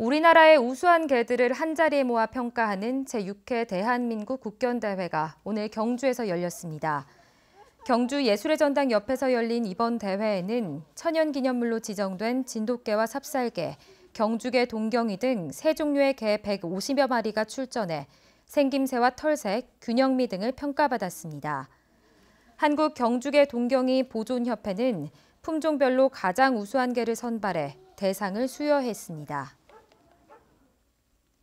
우리나라의 우수한 개들을 한자리에 모아 평가하는 제6회 대한민국 국견대회가 오늘 경주에서 열렸습니다. 경주 예술의 전당 옆에서 열린 이번 대회에는 천연기념물로 지정된 진돗개와 삽살개, 경주개 동경이 등 세 종류의 개 150여 마리가 출전해 생김새와 털색, 균형미 등을 평가받았습니다. 한국 경주개 동경이 보존협회는 품종별로 가장 우수한 개를 선발해 대상을 수여했습니다.